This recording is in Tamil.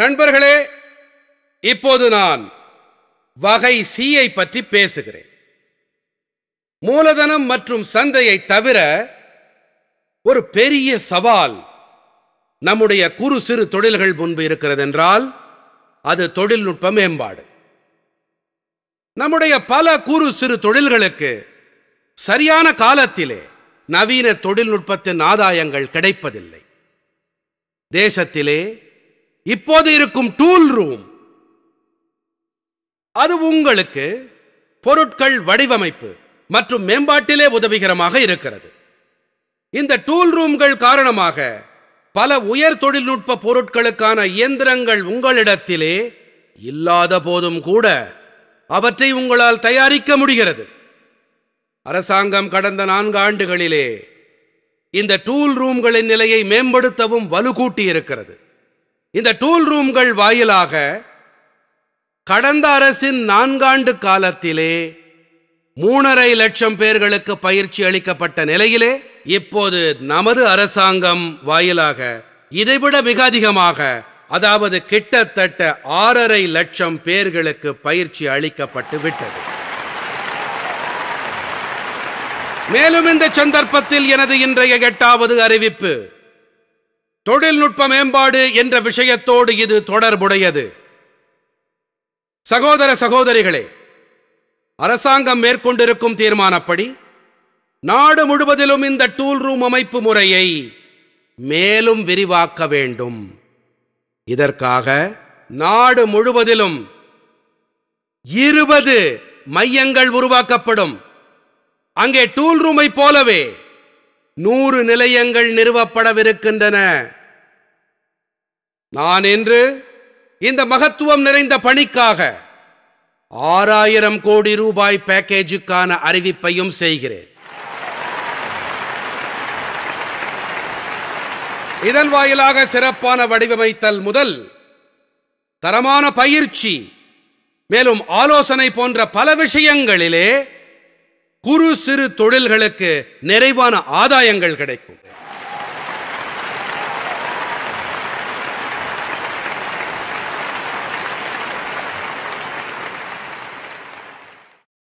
நண்பர்களே இப்போது நான் வகை சீயை பற்றி பேசுகிறேன் மூலதனம் மற்றும் சந்தையை தவிர ஒரு பெரிய சவால் நம்முடைய குறு சிறு தொழில்கள் முன்பு இருக்கிறது என்றால் அது தொழில்நுட்ப மேம்பாடு நம்முடைய பல குறு சிறு தொழில்களுக்கு சரியான காலத்திலே நவீன தொழில்நுட்பத்தின் ஆதாயங்கள் கிடைப்பதில்லை தேசத்திலே இப்போது இருக்கும் டூல் ரூம் அது உங்களுக்கு பொருட்கள் வடிவமைப்பு மற்றும் மேம்பாட்டிலே உதவிகரமாக இருக்கிறது இந்த டூல் ரூம்கள் காரணமாக பல உயர் தொழில்நுட்ப பொருட்களுக்கான இயந்திரங்கள் உங்களிடத்திலே இல்லாத போதும் கூட அவற்றை உங்களால் தயாரிக்க முடிகிறது அரசாங்கம் கடந்த நான்கு ஆண்டுகளிலே இந்த டூல் ரூம்களின் நிலையை மேம்படுத்தவும் வலுகூட்டியிருக்கிறது இந்த டூல் ரூம்கள் வாயிலாக கடந்த அரசின் நான்காண்டு காலத்திலே மூணரை லட்சம் பேர்களுக்கு பயிற்சி அளிக்கப்பட்ட நிலையிலே இப்போது நமது அரசாங்கம் வாயிலாக இதைவிட மிக அதிகமாக அதாவது கிட்டத்தட்ட ஆறரை லட்சம் பேர்களுக்கு பயிற்சி அளிக்கப்பட்டு விட்டது மேலும் இந்த சந்தர்ப்பத்தில் எனது இன்றைய எட்டாவது அறிவிப்பு தொழில்நுட்ப மேம்பாடு என்ற விஷயத்தோடு இது தொடர்புடையது சகோதர சகோதரிகளே அரசாங்கம் மேற்கொண்டிருக்கும் தீர்மானப்படி நாடு முழுவதிலும் இந்த டூல் ரூம் அமைப்பு முறையை மேலும் விரிவாக்க வேண்டும் இதற்காக நாடு முழுவதிலும் இருபது மையங்கள் உருவாக்கப்படும் அங்கே டூல் ரூமை போலவே நூறு நிலையங்கள் நிறுவப்படவிருக்கின்றன நான் என்று இந்த மகத்துவம் நிறைந்த பணிக்காக ஆறாயிரம் கோடி ரூபாய் பேக்கேஜுக்கான அறிவிப்பையும் செய்கிறேன் இதன் வாயிலாக சிறப்பான வடிவமைத்தல் முதல் தரமான பயிற்சி மேலும் ஆலோசனை போன்ற பல விஷயங்களிலே குறு சிறு தொழில்களுக்கு நிறைவான ஆதாயங்கள் கிடைக்கும்